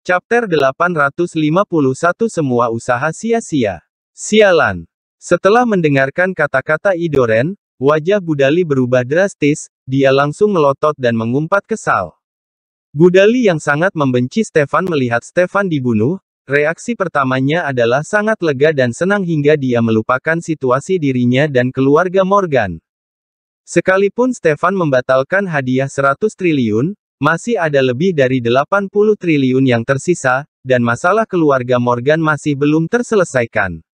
Chapter 851 Semua Usaha Sia-Sia. Sialan. Setelah mendengarkan kata-kata Idoren, wajah Budali berubah drastis, dia langsung melotot dan mengumpat kesal. Budali yang sangat membenci Stefan melihat Stefan dibunuh, reaksi pertamanya adalah sangat lega dan senang hingga dia melupakan situasi dirinya dan keluarga Morgan. Sekalipun Stefan membatalkan hadiah 100 triliun, masih ada lebih dari 80 triliun yang tersisa, dan masalah keluarga Morgan masih belum terselesaikan.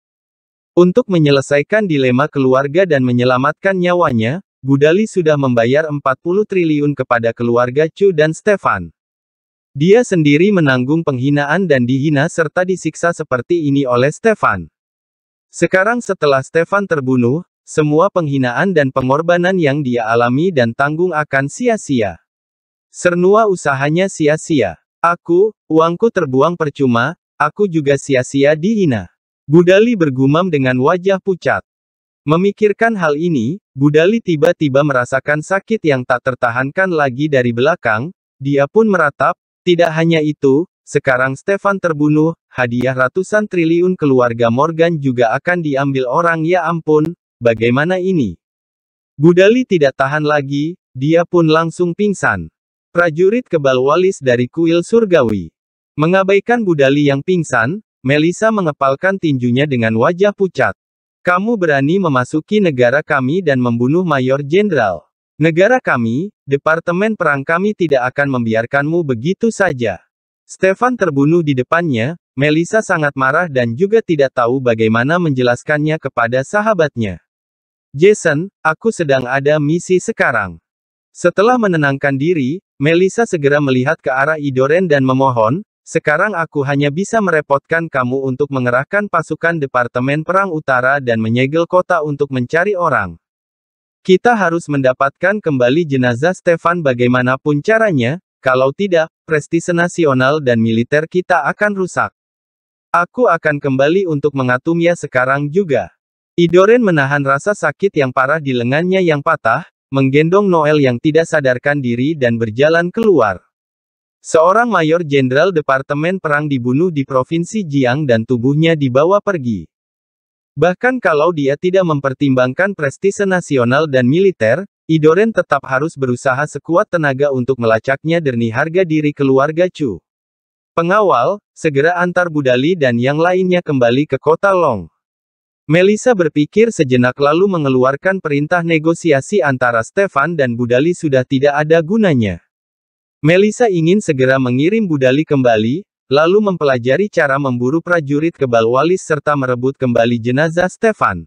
Untuk menyelesaikan dilema keluarga dan menyelamatkan nyawanya, Budali sudah membayar 40 triliun kepada keluarga Chu dan Stefan. Dia sendiri menanggung penghinaan dan dihina serta disiksa seperti ini oleh Stefan. Sekarang setelah Stefan terbunuh, semua penghinaan dan pengorbanan yang dia alami dan tanggung akan sia-sia. Sernua usahanya sia-sia. Aku, uangku terbuang percuma, aku juga sia-sia dihina. Budali bergumam dengan wajah pucat. Memikirkan hal ini, Budali tiba-tiba merasakan sakit yang tak tertahankan lagi dari belakang, dia pun meratap, tidak hanya itu, sekarang Stefan terbunuh, hadiah ratusan triliun keluarga Morgan juga akan diambil orang ya ampun, bagaimana ini? Budali tidak tahan lagi, dia pun langsung pingsan. Prajurit kebal walis dari kuil surgawi. Mengabaikan Budali yang pingsan, Melisa mengepalkan tinjunya dengan wajah pucat. Kamu berani memasuki negara kami dan membunuh Mayor Jenderal. Negara kami, Departemen Perang kami tidak akan membiarkanmu begitu saja. Stefan terbunuh di depannya, Melisa sangat marah dan juga tidak tahu bagaimana menjelaskannya kepada sahabatnya. Jason, aku sedang ada misi sekarang. Setelah menenangkan diri, Melisa segera melihat ke arah Idoren dan memohon, sekarang aku hanya bisa merepotkan kamu untuk mengerahkan pasukan Departemen Perang Utara dan menyegel kota untuk mencari orang. Kita harus mendapatkan kembali jenazah Stefan bagaimanapun caranya, kalau tidak, prestise nasional dan militer kita akan rusak. Aku akan kembali untuk mengatumnya sekarang juga. Idoren menahan rasa sakit yang parah di lengannya yang patah, menggendong Noel yang tidak sadarkan diri dan berjalan keluar. Seorang mayor jenderal Departemen Perang dibunuh di Provinsi Jiang dan tubuhnya dibawa pergi. Bahkan kalau dia tidak mempertimbangkan prestise nasional dan militer, Idoren tetap harus berusaha sekuat tenaga untuk melacaknya derni harga diri keluarga Chu. Pengawal, segera antar Budali dan yang lainnya kembali ke kota Long. Melisa berpikir sejenak lalu mengeluarkan perintah negosiasi antara Stefan dan Budali sudah tidak ada gunanya. Melisa ingin segera mengirim Budali kembali, lalu mempelajari cara memburu prajurit kebal walis serta merebut kembali jenazah Stefan.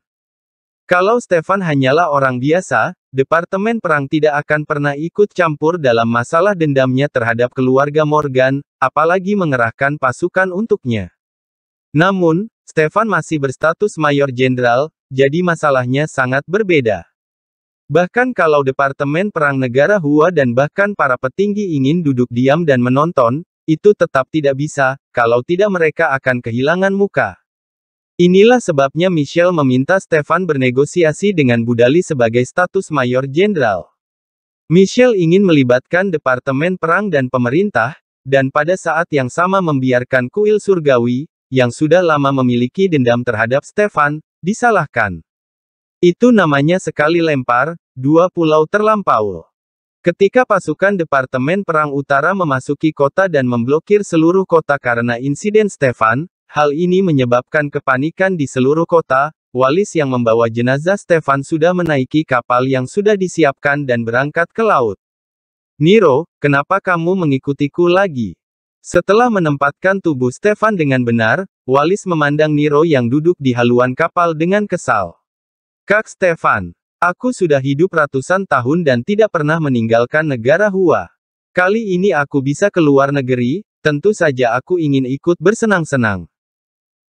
Kalau Stefan hanyalah orang biasa, Departemen Perang tidak akan pernah ikut campur dalam masalah dendamnya terhadap keluarga Morgan, apalagi mengerahkan pasukan untuknya. Namun, Stefan masih berstatus mayor jenderal, jadi masalahnya sangat berbeda. Bahkan kalau Departemen Perang Negara Hua dan bahkan para petinggi ingin duduk diam dan menonton, itu tetap tidak bisa, kalau tidak mereka akan kehilangan muka. Inilah sebabnya Michelle meminta Stefan bernegosiasi dengan Budali sebagai status mayor jenderal. Michelle ingin melibatkan Departemen Perang dan Pemerintah, dan pada saat yang sama membiarkan kuil surgawi, yang sudah lama memiliki dendam terhadap Stefan, disalahkan. Itu namanya sekali lempar, dua pulau terlampau. Ketika pasukan Departemen Perang Utara memasuki kota dan memblokir seluruh kota karena insiden Stefan, hal ini menyebabkan kepanikan di seluruh kota, Walis yang membawa jenazah Stefan sudah menaiki kapal yang sudah disiapkan dan berangkat ke laut. Niro, kenapa kamu mengikutiku lagi? Setelah menempatkan tubuh Stefan dengan benar, Walis memandang Niro yang duduk di haluan kapal dengan kesal. Kak Stefan, aku sudah hidup ratusan tahun dan tidak pernah meninggalkan negara Hua. Kali ini aku bisa keluar negeri, tentu saja aku ingin ikut bersenang-senang.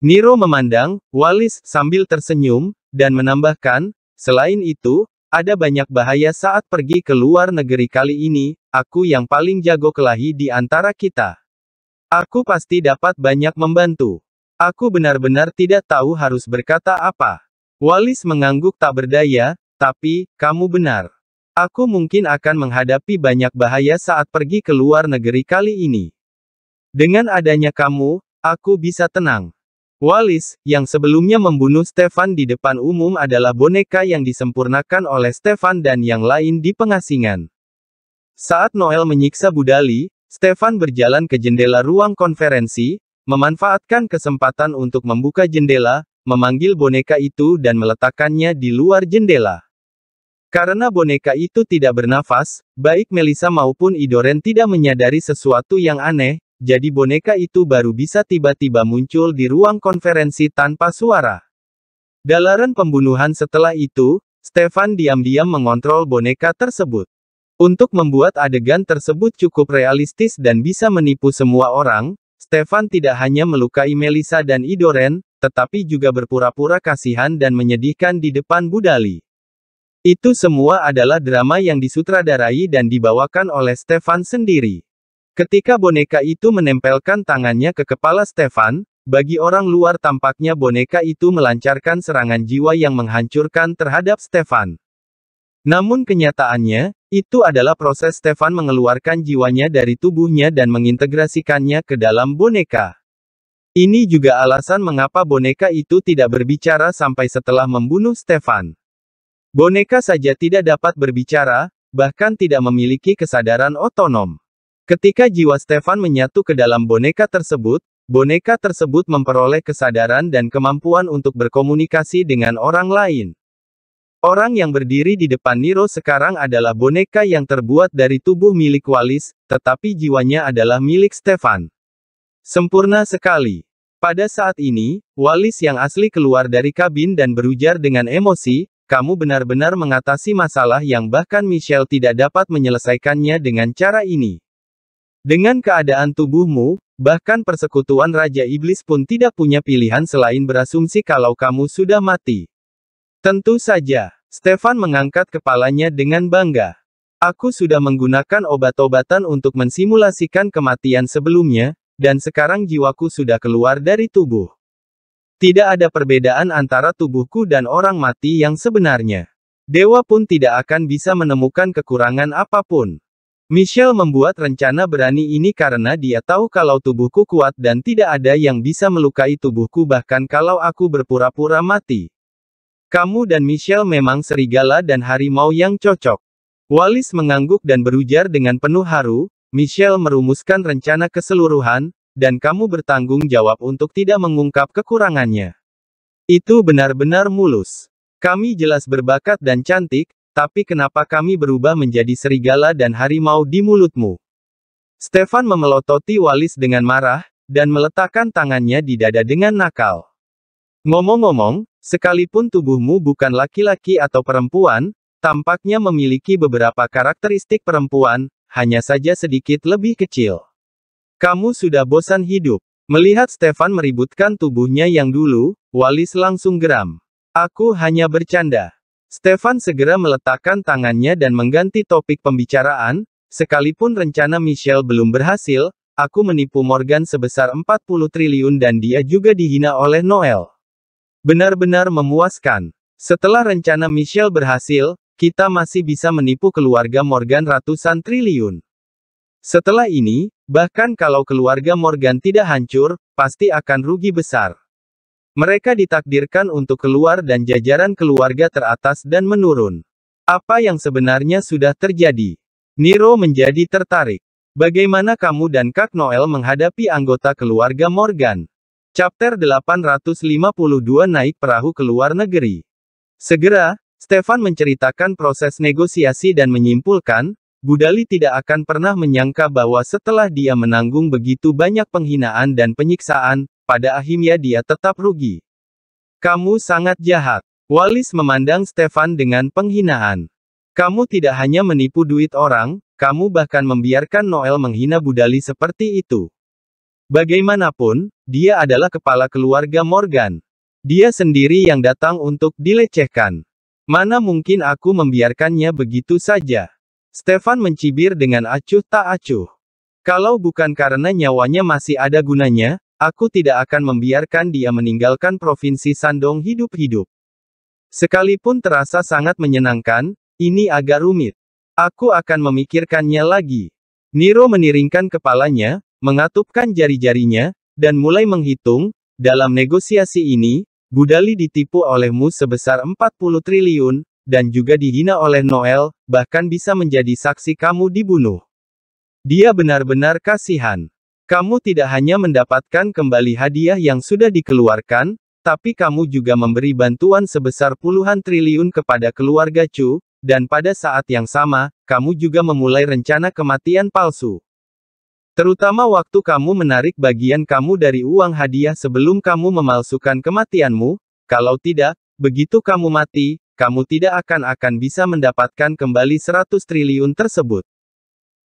Niro memandang, Walis sambil tersenyum, dan menambahkan, selain itu, ada banyak bahaya saat pergi ke luar negeri kali ini, aku yang paling jago kelahi di antara kita. Aku pasti dapat banyak membantu. Aku benar-benar tidak tahu harus berkata apa. Walis mengangguk tak berdaya, tapi, kamu benar. Aku mungkin akan menghadapi banyak bahaya saat pergi ke luar negeri kali ini. Dengan adanya kamu, aku bisa tenang. Walis yang sebelumnya membunuh Stefan di depan umum adalah boneka yang disempurnakan oleh Stefan dan yang lain di pengasingan. Saat Noel menyiksa Budali, Stefan berjalan ke jendela ruang konferensi, memanfaatkan kesempatan untuk membuka jendela, memanggil boneka itu dan meletakkannya di luar jendela. Karena boneka itu tidak bernafas, baik Melissa maupun Idoren tidak menyadari sesuatu yang aneh, jadi boneka itu baru bisa tiba-tiba muncul di ruang konferensi tanpa suara. Dalaran pembunuhan setelah itu, Stefan diam-diam mengontrol boneka tersebut. Untuk membuat adegan tersebut cukup realistis dan bisa menipu semua orang, Stefan tidak hanya melukai Melisa dan Idoren, tetapi juga berpura-pura kasihan dan menyedihkan di depan Budali. Itu semua adalah drama yang disutradarai dan dibawakan oleh Stefan sendiri. Ketika boneka itu menempelkan tangannya ke kepala Stefan, bagi orang luar tampaknya boneka itu melancarkan serangan jiwa yang menghancurkan terhadap Stefan. Namun kenyataannya, itu adalah proses Stefan mengeluarkan jiwanya dari tubuhnya dan mengintegrasikannya ke dalam boneka. Ini juga alasan mengapa boneka itu tidak berbicara sampai setelah membunuh Stefan. Boneka saja tidak dapat berbicara, bahkan tidak memiliki kesadaran otonom. Ketika jiwa Stefan menyatu ke dalam boneka tersebut, boneka tersebut memperoleh kesadaran dan kemampuan untuk berkomunikasi dengan orang lain. Orang yang berdiri di depan Niro sekarang adalah boneka yang terbuat dari tubuh milik Walis, tetapi jiwanya adalah milik Stefan. Sempurna sekali. Pada saat ini, Walis yang asli keluar dari kabin dan berujar dengan emosi, kamu benar-benar mengatasi masalah yang bahkan Michelle tidak dapat menyelesaikannya dengan cara ini. Dengan keadaan tubuhmu, bahkan persekutuan Raja Iblis pun tidak punya pilihan selain berasumsi kalau kamu sudah mati. Tentu saja, Stefan mengangkat kepalanya dengan bangga. Aku sudah menggunakan obat-obatan untuk mensimulasikan kematian sebelumnya, dan sekarang jiwaku sudah keluar dari tubuh. Tidak ada perbedaan antara tubuhku dan orang mati yang sebenarnya. Dewa pun tidak akan bisa menemukan kekurangan apapun. Michelle membuat rencana berani ini karena dia tahu kalau tubuhku kuat dan tidak ada yang bisa melukai tubuhku bahkan kalau aku berpura-pura mati. Kamu dan Michelle memang serigala dan harimau yang cocok. Walis mengangguk dan berujar dengan penuh haru, Michelle merumuskan rencana keseluruhan, dan kamu bertanggung jawab untuk tidak mengungkap kekurangannya. Itu benar-benar mulus. Kami jelas berbakat dan cantik, tapi kenapa kami berubah menjadi serigala dan harimau di mulutmu? Stefan memelototi Walis dengan marah, dan meletakkan tangannya di dada dengan nakal. Ngomong-ngomong, Sekalipun tubuhmu bukan laki-laki atau perempuan, tampaknya memiliki beberapa karakteristik perempuan, hanya saja sedikit lebih kecil. Kamu sudah bosan hidup. Melihat Stefan meributkan tubuhnya yang dulu, Walis langsung geram. Aku hanya bercanda. Stefan segera meletakkan tangannya dan mengganti topik pembicaraan, sekalipun rencana Michelle belum berhasil, aku menipu Morgan sebesar 40 triliun dan dia juga dihina oleh Noel. Benar-benar memuaskan. Setelah rencana Michelle berhasil, kita masih bisa menipu keluarga Morgan ratusan triliun. Setelah ini, bahkan kalau keluarga Morgan tidak hancur, pasti akan rugi besar. Mereka ditakdirkan untuk keluar dan jajaran keluarga teratas dan menurun. Apa yang sebenarnya sudah terjadi? Nero menjadi tertarik. Bagaimana kamu dan Kak Noel menghadapi anggota keluarga Morgan? Chapter 852 naik perahu ke luar negeri. Segera, Stefan menceritakan proses negosiasi dan menyimpulkan, Budali tidak akan pernah menyangka bahwa setelah dia menanggung begitu banyak penghinaan dan penyiksaan, pada akhirnya dia tetap rugi. Kamu sangat jahat. Walis memandang Stefan dengan penghinaan. Kamu tidak hanya menipu duit orang, kamu bahkan membiarkan Noel menghina Budali seperti itu. Bagaimanapun, dia adalah kepala keluarga Morgan. Dia sendiri yang datang untuk dilecehkan. Mana mungkin aku membiarkannya begitu saja. Stefan mencibir dengan acuh tak acuh. Kalau bukan karena nyawanya masih ada gunanya, aku tidak akan membiarkan dia meninggalkan provinsi Sandong hidup-hidup. Sekalipun terasa sangat menyenangkan, ini agak rumit. Aku akan memikirkannya lagi. Niro meniringkan kepalanya, mengatupkan jari-jarinya, dan mulai menghitung, dalam negosiasi ini, Budali ditipu olehmu sebesar 40 triliun, dan juga dihina oleh Noel, bahkan bisa menjadi saksi kamu dibunuh. Dia benar-benar kasihan. Kamu tidak hanya mendapatkan kembali hadiah yang sudah dikeluarkan, tapi kamu juga memberi bantuan sebesar puluhan triliun kepada keluarga Chu, dan pada saat yang sama, kamu juga memulai rencana kematian palsu. Terutama waktu kamu menarik bagian kamu dari uang hadiah sebelum kamu memalsukan kematianmu, kalau tidak, begitu kamu mati, kamu tidak akan akan bisa mendapatkan kembali 100 triliun tersebut.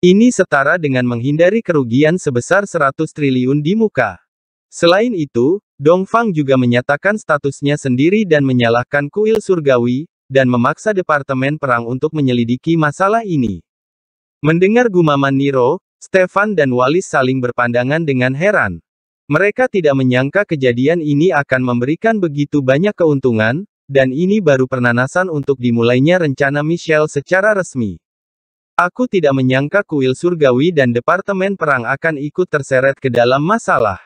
Ini setara dengan menghindari kerugian sebesar 100 triliun di muka. Selain itu, Dongfang juga menyatakan statusnya sendiri dan menyalahkan kuil surgawi, dan memaksa Departemen Perang untuk menyelidiki masalah ini. Mendengar gumaman Niro, Stefan dan Wallis saling berpandangan dengan heran. Mereka tidak menyangka kejadian ini akan memberikan begitu banyak keuntungan, dan ini baru pernanasan untuk dimulainya rencana Michelle secara resmi. Aku tidak menyangka kuil surgawi dan Departemen Perang akan ikut terseret ke dalam masalah.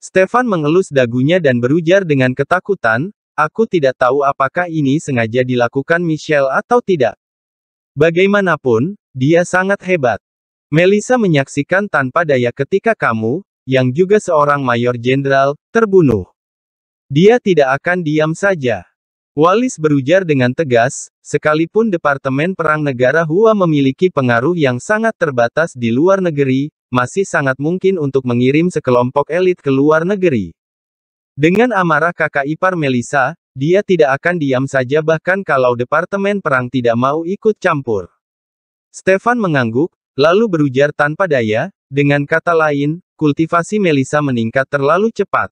Stefan mengelus dagunya dan berujar dengan ketakutan, aku tidak tahu apakah ini sengaja dilakukan Michelle atau tidak. Bagaimanapun, dia sangat hebat. Melissa menyaksikan tanpa daya ketika kamu, yang juga seorang mayor jenderal, terbunuh. Dia tidak akan diam saja. Wallis berujar dengan tegas, sekalipun Departemen Perang Negara Hua memiliki pengaruh yang sangat terbatas di luar negeri, masih sangat mungkin untuk mengirim sekelompok elit ke luar negeri. Dengan amarah kakak ipar Melisa, dia tidak akan diam saja bahkan kalau Departemen Perang tidak mau ikut campur. Stefan mengangguk, Lalu berujar tanpa daya, dengan kata lain, kultivasi Melisa meningkat terlalu cepat.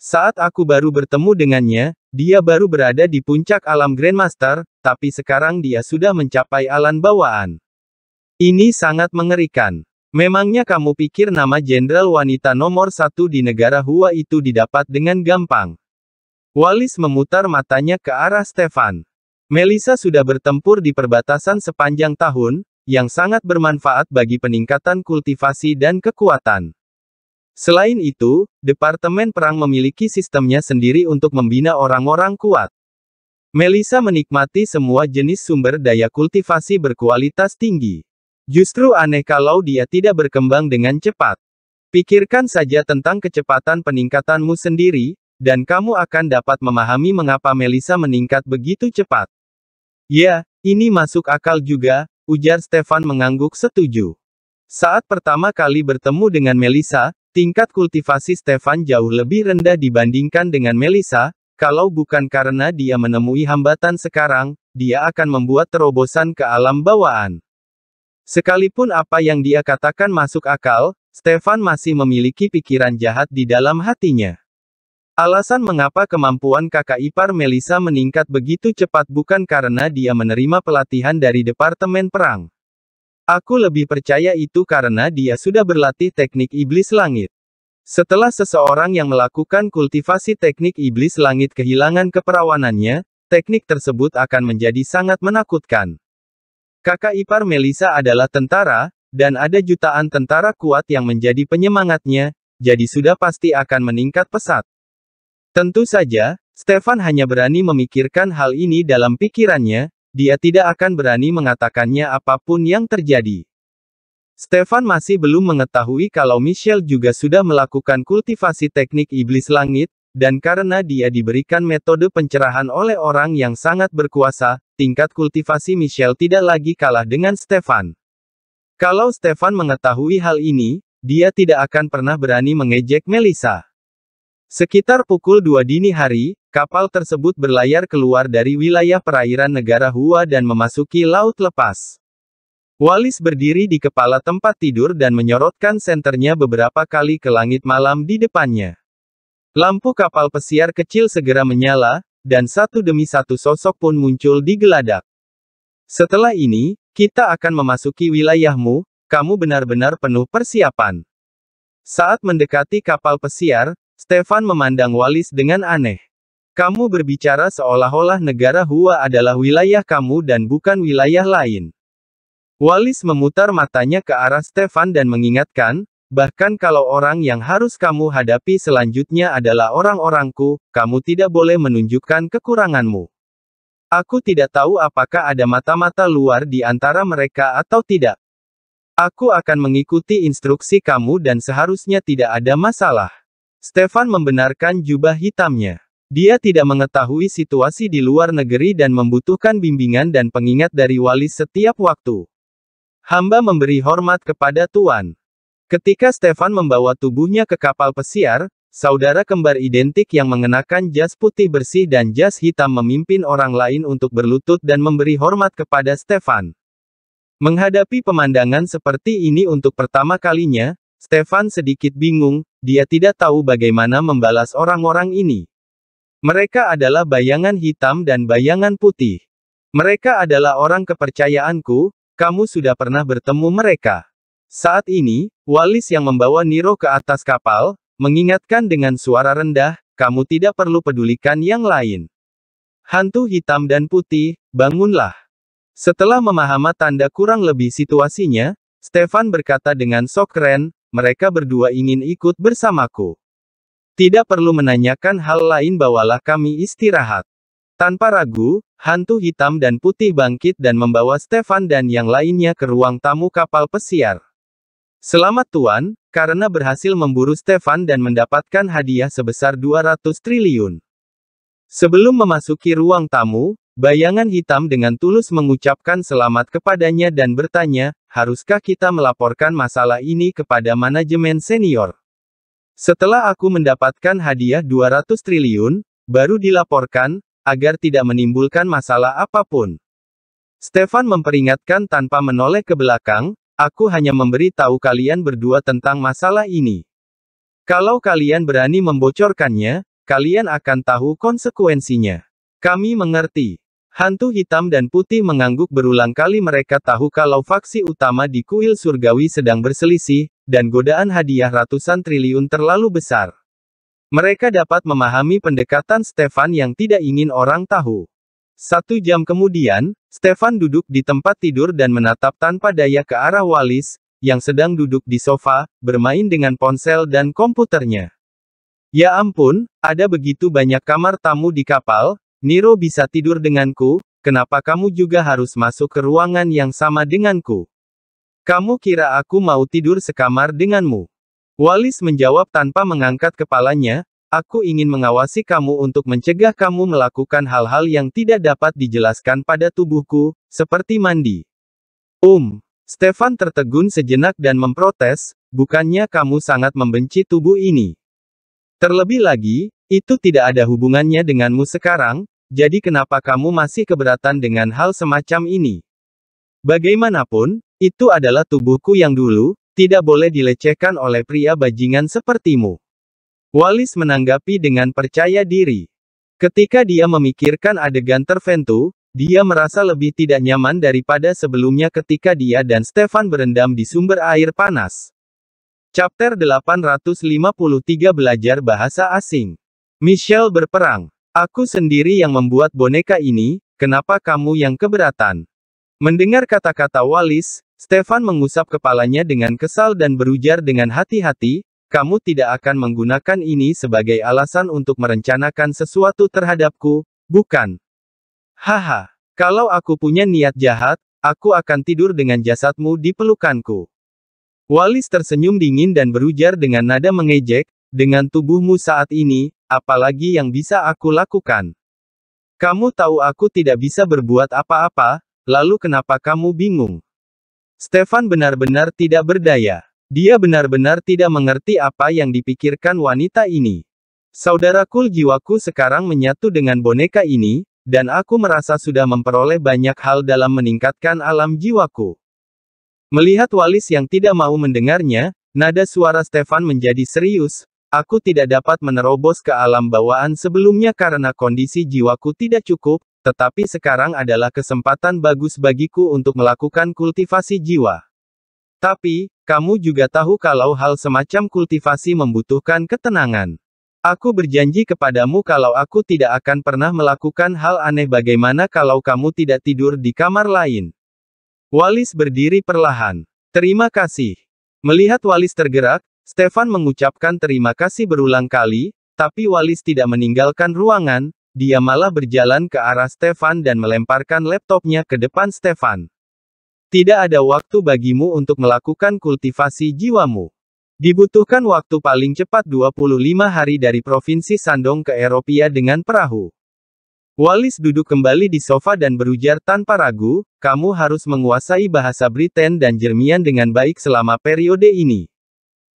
Saat aku baru bertemu dengannya, dia baru berada di puncak alam Grandmaster, tapi sekarang dia sudah mencapai alam bawaan. Ini sangat mengerikan. Memangnya kamu pikir nama jenderal wanita nomor satu di negara Hua itu didapat dengan gampang? Walis memutar matanya ke arah Stefan. Melisa sudah bertempur di perbatasan sepanjang tahun, yang sangat bermanfaat bagi peningkatan kultivasi dan kekuatan. Selain itu, Departemen Perang memiliki sistemnya sendiri untuk membina orang-orang kuat. Melisa menikmati semua jenis sumber daya kultivasi berkualitas tinggi. Justru aneh kalau dia tidak berkembang dengan cepat. Pikirkan saja tentang kecepatan peningkatanmu sendiri, dan kamu akan dapat memahami mengapa Melisa meningkat begitu cepat. Ya, ini masuk akal juga, Ujar Stefan mengangguk setuju. Saat pertama kali bertemu dengan Melissa, tingkat kultivasi Stefan jauh lebih rendah dibandingkan dengan Melissa, kalau bukan karena dia menemui hambatan sekarang, dia akan membuat terobosan ke alam bawaan. Sekalipun apa yang dia katakan masuk akal, Stefan masih memiliki pikiran jahat di dalam hatinya. Alasan mengapa kemampuan kakak ipar Melisa meningkat begitu cepat bukan karena dia menerima pelatihan dari Departemen Perang. Aku lebih percaya itu karena dia sudah berlatih teknik iblis langit. Setelah seseorang yang melakukan kultivasi teknik iblis langit kehilangan keperawanannya, teknik tersebut akan menjadi sangat menakutkan. Kakak ipar Melisa adalah tentara, dan ada jutaan tentara kuat yang menjadi penyemangatnya, jadi sudah pasti akan meningkat pesat. Tentu saja, Stefan hanya berani memikirkan hal ini dalam pikirannya, dia tidak akan berani mengatakannya apapun yang terjadi. Stefan masih belum mengetahui kalau Michelle juga sudah melakukan kultivasi teknik iblis langit, dan karena dia diberikan metode pencerahan oleh orang yang sangat berkuasa, tingkat kultivasi Michelle tidak lagi kalah dengan Stefan. Kalau Stefan mengetahui hal ini, dia tidak akan pernah berani mengejek Melissa. Sekitar pukul 2 dini hari, kapal tersebut berlayar keluar dari wilayah perairan negara Hua dan memasuki laut lepas. Walis berdiri di kepala tempat tidur dan menyorotkan senternya beberapa kali ke langit malam di depannya. Lampu kapal pesiar kecil segera menyala, dan satu demi satu sosok pun muncul di geladak. Setelah ini, kita akan memasuki wilayahmu, kamu benar-benar penuh persiapan. Saat mendekati kapal pesiar, Stefan memandang Walis dengan aneh. Kamu berbicara seolah-olah negara Hua adalah wilayah kamu dan bukan wilayah lain. Walis memutar matanya ke arah Stefan dan mengingatkan, bahkan kalau orang yang harus kamu hadapi selanjutnya adalah orang-orangku, kamu tidak boleh menunjukkan kekuranganmu. Aku tidak tahu apakah ada mata-mata luar di antara mereka atau tidak. Aku akan mengikuti instruksi kamu dan seharusnya tidak ada masalah. Stefan membenarkan jubah hitamnya. Dia tidak mengetahui situasi di luar negeri dan membutuhkan bimbingan dan pengingat dari wali setiap waktu. Hamba memberi hormat kepada Tuan. Ketika Stefan membawa tubuhnya ke kapal pesiar, saudara kembar identik yang mengenakan jas putih bersih dan jas hitam memimpin orang lain untuk berlutut dan memberi hormat kepada Stefan. Menghadapi pemandangan seperti ini untuk pertama kalinya, Stefan sedikit bingung, dia tidak tahu bagaimana membalas orang-orang ini. Mereka adalah bayangan hitam dan bayangan putih. Mereka adalah orang kepercayaanku, kamu sudah pernah bertemu mereka. Saat ini, Walis yang membawa Niro ke atas kapal, mengingatkan dengan suara rendah, kamu tidak perlu pedulikan yang lain. Hantu hitam dan putih, bangunlah. Setelah memahami tanda kurang lebih situasinya, Stefan berkata dengan sok keren, mereka berdua ingin ikut bersamaku. Tidak perlu menanyakan hal lain bawalah kami istirahat. Tanpa ragu, hantu hitam dan putih bangkit dan membawa Stefan dan yang lainnya ke ruang tamu kapal pesiar. Selamat tuan, karena berhasil memburu Stefan dan mendapatkan hadiah sebesar 200 triliun. Sebelum memasuki ruang tamu, Bayangan hitam dengan tulus mengucapkan selamat kepadanya dan bertanya, haruskah kita melaporkan masalah ini kepada manajemen senior? Setelah aku mendapatkan hadiah 200 triliun, baru dilaporkan, agar tidak menimbulkan masalah apapun. Stefan memperingatkan tanpa menoleh ke belakang, aku hanya memberi tahu kalian berdua tentang masalah ini. Kalau kalian berani membocorkannya, kalian akan tahu konsekuensinya. Kami mengerti. Hantu hitam dan putih mengangguk berulang kali mereka tahu kalau faksi utama di kuil surgawi sedang berselisih, dan godaan hadiah ratusan triliun terlalu besar. Mereka dapat memahami pendekatan Stefan yang tidak ingin orang tahu. Satu jam kemudian, Stefan duduk di tempat tidur dan menatap tanpa daya ke arah Walis yang sedang duduk di sofa, bermain dengan ponsel dan komputernya. Ya ampun, ada begitu banyak kamar tamu di kapal, Niro bisa tidur denganku, kenapa kamu juga harus masuk ke ruangan yang sama denganku? Kamu kira aku mau tidur sekamar denganmu? Walis menjawab tanpa mengangkat kepalanya, aku ingin mengawasi kamu untuk mencegah kamu melakukan hal-hal yang tidak dapat dijelaskan pada tubuhku, seperti mandi. Um, Stefan tertegun sejenak dan memprotes, bukannya kamu sangat membenci tubuh ini. Terlebih lagi, itu tidak ada hubungannya denganmu sekarang, jadi kenapa kamu masih keberatan dengan hal semacam ini? Bagaimanapun, itu adalah tubuhku yang dulu, tidak boleh dilecehkan oleh pria bajingan sepertimu. Walis menanggapi dengan percaya diri. Ketika dia memikirkan adegan terventu, dia merasa lebih tidak nyaman daripada sebelumnya ketika dia dan Stefan berendam di sumber air panas. Chapter 853 Belajar Bahasa Asing Michelle berperang. Aku sendiri yang membuat boneka ini, kenapa kamu yang keberatan? Mendengar kata-kata Walis, Stefan mengusap kepalanya dengan kesal dan berujar dengan hati-hati, kamu tidak akan menggunakan ini sebagai alasan untuk merencanakan sesuatu terhadapku, bukan? Haha, kalau aku punya niat jahat, aku akan tidur dengan jasadmu di pelukanku. Walis tersenyum dingin dan berujar dengan nada mengejek, dengan tubuhmu saat ini, apalagi yang bisa aku lakukan? Kamu tahu aku tidak bisa berbuat apa-apa, lalu kenapa kamu bingung? Stefan benar-benar tidak berdaya. Dia benar-benar tidak mengerti apa yang dipikirkan wanita ini. Saudaraku jiwaku sekarang menyatu dengan boneka ini, dan aku merasa sudah memperoleh banyak hal dalam meningkatkan alam jiwaku. Melihat Walis yang tidak mau mendengarnya, nada suara Stefan menjadi serius, Aku tidak dapat menerobos ke alam bawaan sebelumnya karena kondisi jiwaku tidak cukup, tetapi sekarang adalah kesempatan bagus bagiku untuk melakukan kultivasi jiwa. Tapi, kamu juga tahu kalau hal semacam kultivasi membutuhkan ketenangan. Aku berjanji kepadamu kalau aku tidak akan pernah melakukan hal aneh bagaimana kalau kamu tidak tidur di kamar lain. Walis berdiri perlahan. Terima kasih. Melihat Walis tergerak, Stefan mengucapkan terima kasih berulang kali, tapi Wallis tidak meninggalkan ruangan, dia malah berjalan ke arah Stefan dan melemparkan laptopnya ke depan Stefan. Tidak ada waktu bagimu untuk melakukan kultivasi jiwamu. Dibutuhkan waktu paling cepat 25 hari dari Provinsi Sandong ke Eropia dengan perahu. Wallis duduk kembali di sofa dan berujar tanpa ragu, kamu harus menguasai bahasa Briten dan Jermian dengan baik selama periode ini.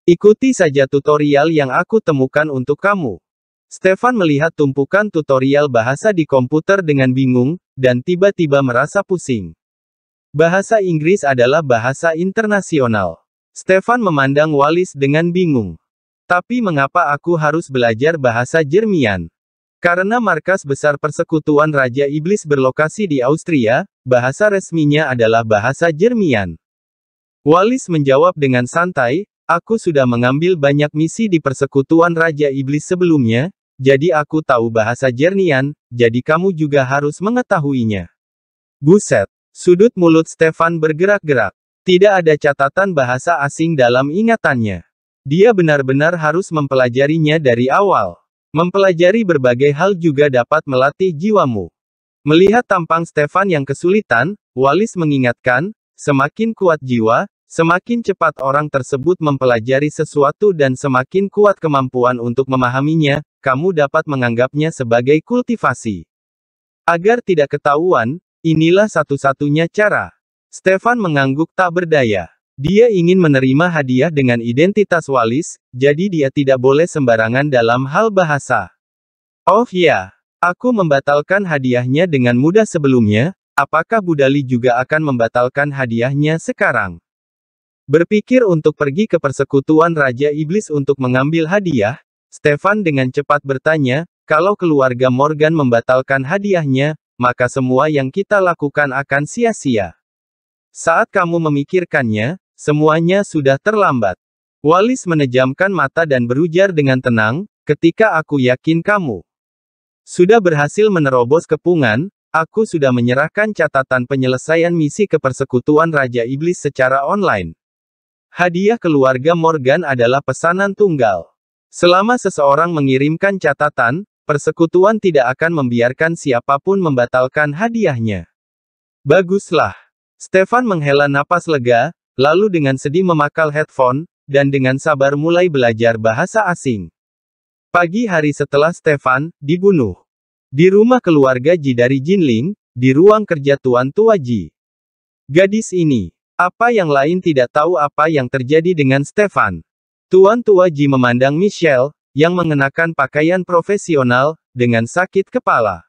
Ikuti saja tutorial yang aku temukan untuk kamu. Stefan melihat tumpukan tutorial bahasa di komputer dengan bingung, dan tiba-tiba merasa pusing. Bahasa Inggris adalah bahasa internasional. Stefan memandang Wallis dengan bingung. Tapi mengapa aku harus belajar bahasa Jermian? Karena markas besar persekutuan Raja Iblis berlokasi di Austria, bahasa resminya adalah bahasa Jermian. Wallis menjawab dengan santai, Aku sudah mengambil banyak misi di persekutuan Raja Iblis sebelumnya, jadi aku tahu bahasa Jernian, jadi kamu juga harus mengetahuinya. Buset. Sudut mulut Stefan bergerak-gerak. Tidak ada catatan bahasa asing dalam ingatannya. Dia benar-benar harus mempelajarinya dari awal. Mempelajari berbagai hal juga dapat melatih jiwamu. Melihat tampang Stefan yang kesulitan, Walis mengingatkan, semakin kuat jiwa, Semakin cepat orang tersebut mempelajari sesuatu dan semakin kuat kemampuan untuk memahaminya, kamu dapat menganggapnya sebagai kultivasi. Agar tidak ketahuan, inilah satu-satunya cara. Stefan mengangguk tak berdaya. Dia ingin menerima hadiah dengan identitas walis, jadi dia tidak boleh sembarangan dalam hal bahasa. Oh ya, aku membatalkan hadiahnya dengan mudah sebelumnya, apakah Budali juga akan membatalkan hadiahnya sekarang? Berpikir untuk pergi ke persekutuan Raja Iblis untuk mengambil hadiah, Stefan dengan cepat bertanya, kalau keluarga Morgan membatalkan hadiahnya, maka semua yang kita lakukan akan sia-sia. Saat kamu memikirkannya, semuanya sudah terlambat. Wallis menejamkan mata dan berujar dengan tenang, ketika aku yakin kamu sudah berhasil menerobos kepungan, aku sudah menyerahkan catatan penyelesaian misi ke persekutuan Raja Iblis secara online. Hadiah keluarga Morgan adalah pesanan tunggal. Selama seseorang mengirimkan catatan, persekutuan tidak akan membiarkan siapapun membatalkan hadiahnya. Baguslah. Stefan menghela napas lega, lalu dengan sedih memakal headphone, dan dengan sabar mulai belajar bahasa asing. Pagi hari setelah Stefan dibunuh. Di rumah keluarga Ji dari Jinling, di ruang kerja Tuan Tua Ji. Gadis ini, apa yang lain tidak tahu apa yang terjadi dengan Stefan. Tuan tua Ji memandang Michelle, yang mengenakan pakaian profesional, dengan sakit kepala.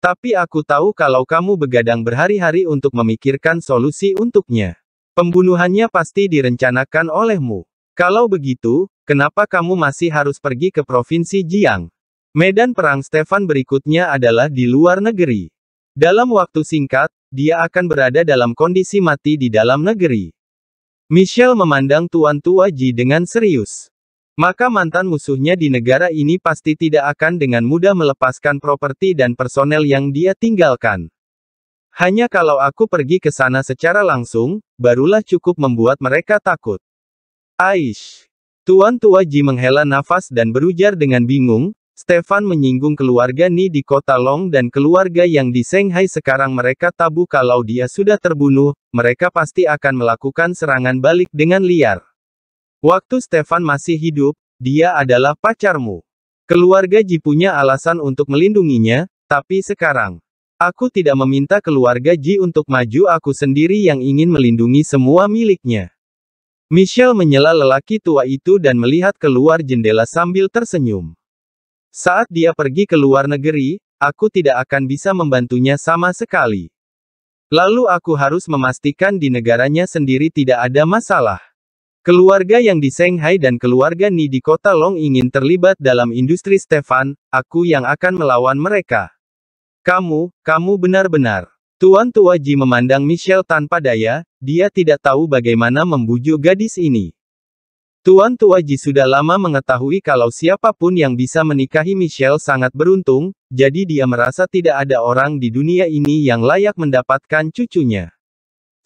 Tapi aku tahu kalau kamu begadang berhari-hari untuk memikirkan solusi untuknya. Pembunuhannya pasti direncanakan olehmu. Kalau begitu, kenapa kamu masih harus pergi ke Provinsi Jiang? Medan perang Stefan berikutnya adalah di luar negeri. Dalam waktu singkat, dia akan berada dalam kondisi mati di dalam negeri. Michelle memandang Tuan Tua Ji dengan serius. Maka mantan musuhnya di negara ini pasti tidak akan dengan mudah melepaskan properti dan personel yang dia tinggalkan. Hanya kalau aku pergi ke sana secara langsung, barulah cukup membuat mereka takut. Aish. Tuan Tua Ji menghela nafas dan berujar dengan bingung, Stefan menyinggung keluarga Ni di kota Long dan keluarga yang di Shanghai sekarang mereka tabu kalau dia sudah terbunuh, mereka pasti akan melakukan serangan balik dengan liar. Waktu Stefan masih hidup, dia adalah pacarmu. Keluarga Ji punya alasan untuk melindunginya, tapi sekarang. Aku tidak meminta keluarga Ji untuk maju aku sendiri yang ingin melindungi semua miliknya. Michelle menyela lelaki tua itu dan melihat keluar jendela sambil tersenyum. Saat dia pergi ke luar negeri, aku tidak akan bisa membantunya sama sekali. Lalu aku harus memastikan di negaranya sendiri tidak ada masalah. Keluarga yang di Shanghai dan keluarga Ni di kota Long ingin terlibat dalam industri Stefan, aku yang akan melawan mereka. Kamu, kamu benar-benar. Tuan Tua Ji memandang Michelle tanpa daya, dia tidak tahu bagaimana membujuk gadis ini. Tuan Tua Ji sudah lama mengetahui kalau siapapun yang bisa menikahi Michelle sangat beruntung, jadi dia merasa tidak ada orang di dunia ini yang layak mendapatkan cucunya.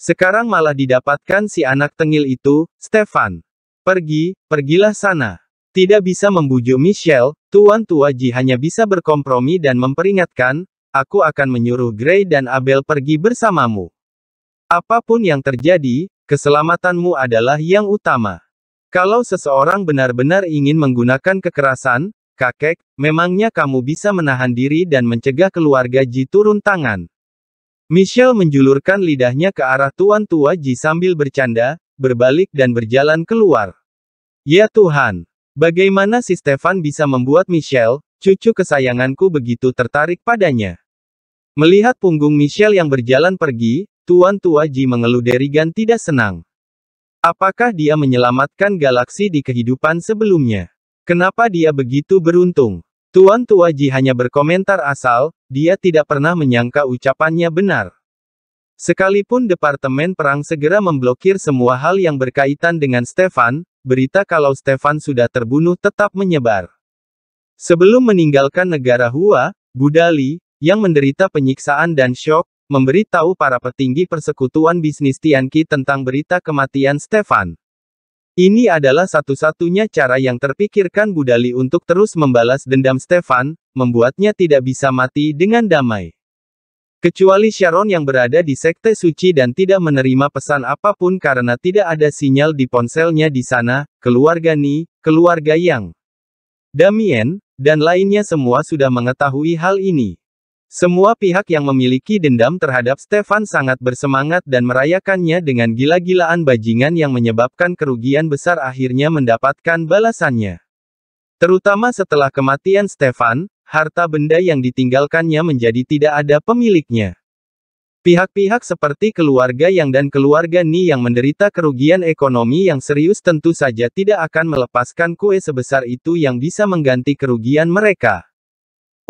Sekarang malah didapatkan si anak tengil itu, Stefan. Pergi, pergilah sana. Tidak bisa membujuk Michelle, Tuan Tua Ji hanya bisa berkompromi dan memperingatkan, aku akan menyuruh Gray dan Abel pergi bersamamu. Apapun yang terjadi, keselamatanmu adalah yang utama. Kalau seseorang benar-benar ingin menggunakan kekerasan, kakek, memangnya kamu bisa menahan diri dan mencegah keluarga Ji turun tangan. Michelle menjulurkan lidahnya ke arah tuan tua Ji sambil bercanda, berbalik dan berjalan keluar. Ya Tuhan, bagaimana si Stefan bisa membuat Michelle, cucu kesayanganku begitu tertarik padanya. Melihat punggung Michelle yang berjalan pergi, tuan tua Ji mengeluh Derigan tidak senang. Apakah dia menyelamatkan galaksi di kehidupan sebelumnya? Kenapa dia begitu beruntung? Tuan Tua Ji hanya berkomentar asal, dia tidak pernah menyangka ucapannya benar. Sekalipun Departemen Perang segera memblokir semua hal yang berkaitan dengan Stefan, berita kalau Stefan sudah terbunuh tetap menyebar. Sebelum meninggalkan negara Hua, Budali, yang menderita penyiksaan dan shock memberi tahu para petinggi persekutuan bisnis Tianqi tentang berita kematian Stefan. Ini adalah satu-satunya cara yang terpikirkan Budali untuk terus membalas dendam Stefan, membuatnya tidak bisa mati dengan damai. Kecuali Sharon yang berada di sekte suci dan tidak menerima pesan apapun karena tidak ada sinyal di ponselnya di sana, keluarga Ni, keluarga Yang, Damien, dan lainnya semua sudah mengetahui hal ini. Semua pihak yang memiliki dendam terhadap Stefan sangat bersemangat dan merayakannya dengan gila-gilaan bajingan yang menyebabkan kerugian besar akhirnya mendapatkan balasannya. Terutama setelah kematian Stefan, harta benda yang ditinggalkannya menjadi tidak ada pemiliknya. Pihak-pihak seperti keluarga yang dan keluarga Ni yang menderita kerugian ekonomi yang serius tentu saja tidak akan melepaskan kue sebesar itu yang bisa mengganti kerugian mereka.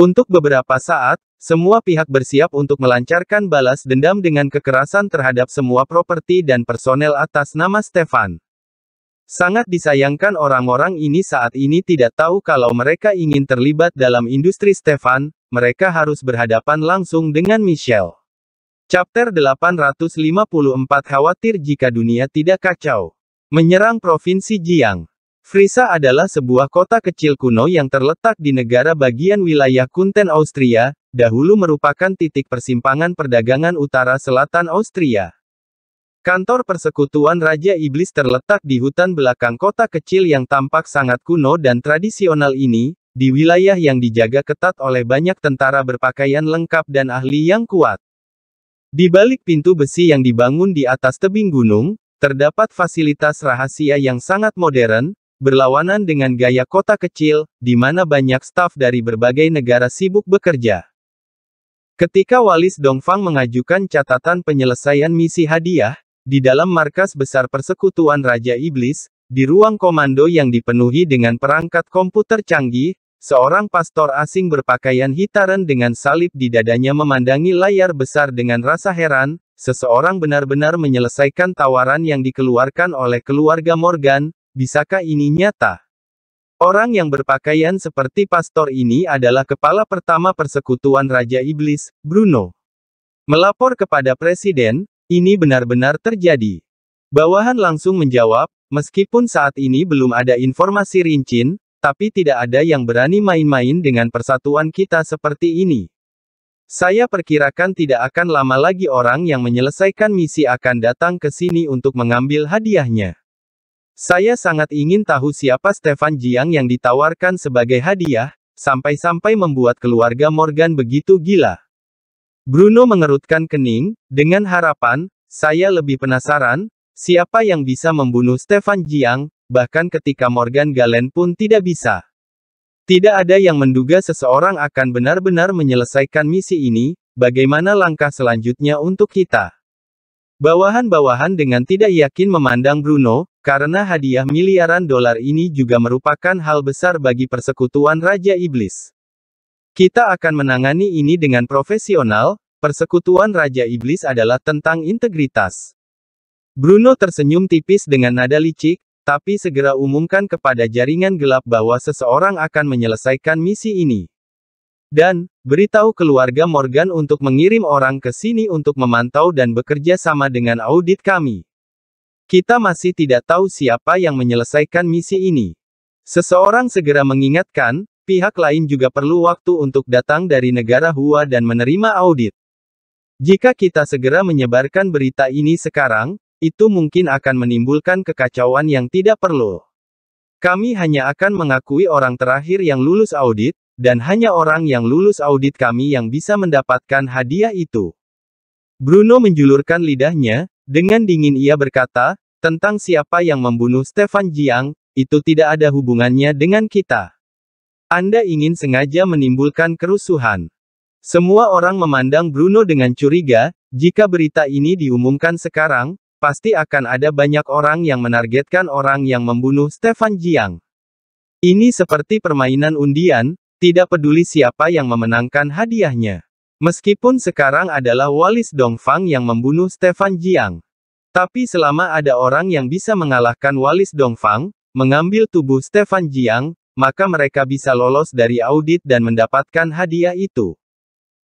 Untuk beberapa saat, semua pihak bersiap untuk melancarkan balas dendam dengan kekerasan terhadap semua properti dan personel atas nama Stefan. Sangat disayangkan orang-orang ini saat ini tidak tahu kalau mereka ingin terlibat dalam industri Stefan, mereka harus berhadapan langsung dengan Michelle. Chapter 854 khawatir jika dunia tidak kacau. Menyerang Provinsi Jiang Frisa adalah sebuah kota kecil kuno yang terletak di negara bagian wilayah Kunten Austria, dahulu merupakan titik persimpangan perdagangan utara-selatan Austria. Kantor persekutuan Raja Iblis terletak di hutan belakang kota kecil yang tampak sangat kuno dan tradisional ini, di wilayah yang dijaga ketat oleh banyak tentara berpakaian lengkap dan ahli yang kuat. Di balik pintu besi yang dibangun di atas tebing gunung, terdapat fasilitas rahasia yang sangat modern, berlawanan dengan gaya kota kecil, di mana banyak staf dari berbagai negara sibuk bekerja. Ketika Walis Dongfang mengajukan catatan penyelesaian misi hadiah, di dalam markas besar persekutuan Raja Iblis, di ruang komando yang dipenuhi dengan perangkat komputer canggih, seorang pastor asing berpakaian hitaran dengan salib di dadanya memandangi layar besar dengan rasa heran, seseorang benar-benar menyelesaikan tawaran yang dikeluarkan oleh keluarga Morgan, Bisakah ini nyata? Orang yang berpakaian seperti pastor ini adalah kepala pertama persekutuan Raja Iblis, Bruno. Melapor kepada presiden, ini benar-benar terjadi. Bawahan langsung menjawab, meskipun saat ini belum ada informasi rincin, tapi tidak ada yang berani main-main dengan persatuan kita seperti ini. Saya perkirakan tidak akan lama lagi orang yang menyelesaikan misi akan datang ke sini untuk mengambil hadiahnya. Saya sangat ingin tahu siapa Stefan Jiang yang ditawarkan sebagai hadiah, sampai-sampai membuat keluarga Morgan begitu gila. Bruno mengerutkan kening, dengan harapan, saya lebih penasaran, siapa yang bisa membunuh Stefan Jiang, bahkan ketika Morgan Galen pun tidak bisa. Tidak ada yang menduga seseorang akan benar-benar menyelesaikan misi ini, bagaimana langkah selanjutnya untuk kita. Bawahan-bawahan dengan tidak yakin memandang Bruno, karena hadiah miliaran dolar ini juga merupakan hal besar bagi persekutuan Raja Iblis. Kita akan menangani ini dengan profesional, persekutuan Raja Iblis adalah tentang integritas. Bruno tersenyum tipis dengan nada licik, tapi segera umumkan kepada jaringan gelap bahwa seseorang akan menyelesaikan misi ini. Dan, beritahu keluarga Morgan untuk mengirim orang ke sini untuk memantau dan bekerja sama dengan audit kami. Kita masih tidak tahu siapa yang menyelesaikan misi ini. Seseorang segera mengingatkan, pihak lain juga perlu waktu untuk datang dari negara Hua dan menerima audit. Jika kita segera menyebarkan berita ini sekarang, itu mungkin akan menimbulkan kekacauan yang tidak perlu. Kami hanya akan mengakui orang terakhir yang lulus audit, dan hanya orang yang lulus audit kami yang bisa mendapatkan hadiah itu. Bruno menjulurkan lidahnya, dengan dingin ia berkata, tentang siapa yang membunuh Stefan Jiang, itu tidak ada hubungannya dengan kita. Anda ingin sengaja menimbulkan kerusuhan. Semua orang memandang Bruno dengan curiga, jika berita ini diumumkan sekarang, pasti akan ada banyak orang yang menargetkan orang yang membunuh Stefan Jiang. Ini seperti permainan undian, tidak peduli siapa yang memenangkan hadiahnya. Meskipun sekarang adalah Walis Dongfang yang membunuh Stefan Jiang. Tapi selama ada orang yang bisa mengalahkan Walis Dongfang, mengambil tubuh Stefan Jiang, maka mereka bisa lolos dari audit dan mendapatkan hadiah itu.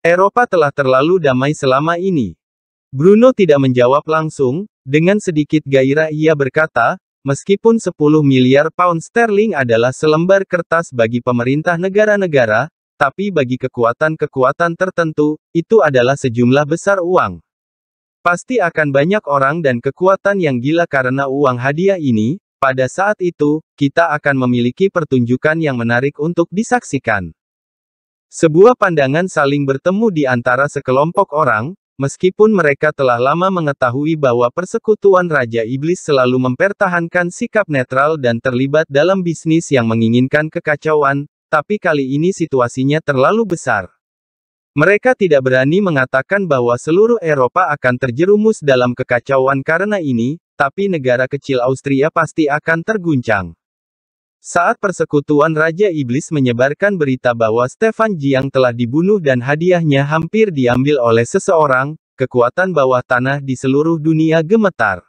Eropa telah terlalu damai selama ini. Bruno tidak menjawab langsung, dengan sedikit gairah ia berkata, Meskipun 10 miliar pound sterling adalah selembar kertas bagi pemerintah negara-negara, tapi bagi kekuatan-kekuatan tertentu, itu adalah sejumlah besar uang. Pasti akan banyak orang dan kekuatan yang gila karena uang hadiah ini, pada saat itu, kita akan memiliki pertunjukan yang menarik untuk disaksikan. Sebuah pandangan saling bertemu di antara sekelompok orang, Meskipun mereka telah lama mengetahui bahwa persekutuan Raja Iblis selalu mempertahankan sikap netral dan terlibat dalam bisnis yang menginginkan kekacauan, tapi kali ini situasinya terlalu besar. Mereka tidak berani mengatakan bahwa seluruh Eropa akan terjerumus dalam kekacauan karena ini, tapi negara kecil Austria pasti akan terguncang. Saat persekutuan Raja Iblis menyebarkan berita bahwa Stefan Jiang telah dibunuh dan hadiahnya hampir diambil oleh seseorang, kekuatan bawah tanah di seluruh dunia gemetar.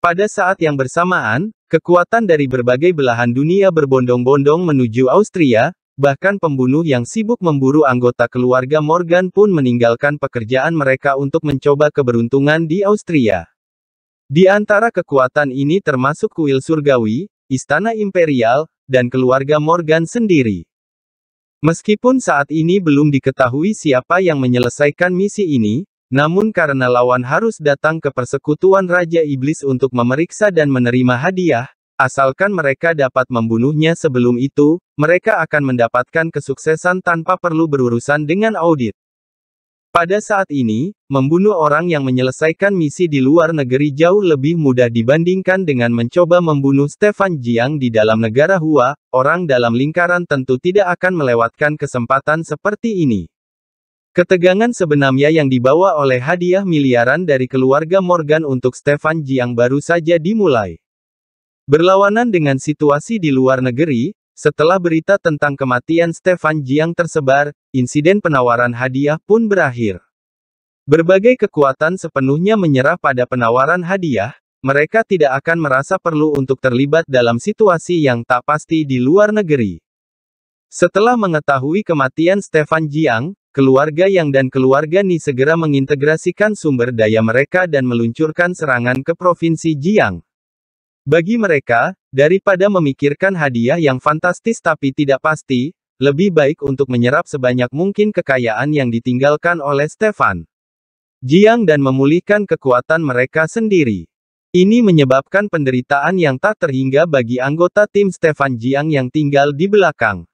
Pada saat yang bersamaan, kekuatan dari berbagai belahan dunia berbondong-bondong menuju Austria, bahkan pembunuh yang sibuk memburu anggota keluarga Morgan pun meninggalkan pekerjaan mereka untuk mencoba keberuntungan di Austria. Di antara kekuatan ini termasuk kuil surgawi, Istana Imperial, dan keluarga Morgan sendiri. Meskipun saat ini belum diketahui siapa yang menyelesaikan misi ini, namun karena lawan harus datang ke persekutuan Raja Iblis untuk memeriksa dan menerima hadiah, asalkan mereka dapat membunuhnya sebelum itu, mereka akan mendapatkan kesuksesan tanpa perlu berurusan dengan audit. Pada saat ini, membunuh orang yang menyelesaikan misi di luar negeri jauh lebih mudah dibandingkan dengan mencoba membunuh Stefan Jiang di dalam negara Hua, orang dalam lingkaran tentu tidak akan melewatkan kesempatan seperti ini. Ketegangan sebenarnya yang dibawa oleh hadiah miliaran dari keluarga Morgan untuk Stefan Jiang baru saja dimulai. Berlawanan dengan situasi di luar negeri, setelah berita tentang kematian Stefan Jiang tersebar, insiden penawaran hadiah pun berakhir. Berbagai kekuatan sepenuhnya menyerah pada penawaran hadiah, mereka tidak akan merasa perlu untuk terlibat dalam situasi yang tak pasti di luar negeri. Setelah mengetahui kematian Stefan Jiang, keluarga Yang dan keluarga Ni segera mengintegrasikan sumber daya mereka dan meluncurkan serangan ke Provinsi Jiang. Bagi mereka, daripada memikirkan hadiah yang fantastis tapi tidak pasti, lebih baik untuk menyerap sebanyak mungkin kekayaan yang ditinggalkan oleh Stefan. Jiang dan memulihkan kekuatan mereka sendiri. Ini menyebabkan penderitaan yang tak terhingga bagi anggota tim Stefan Jiang yang tinggal di belakang.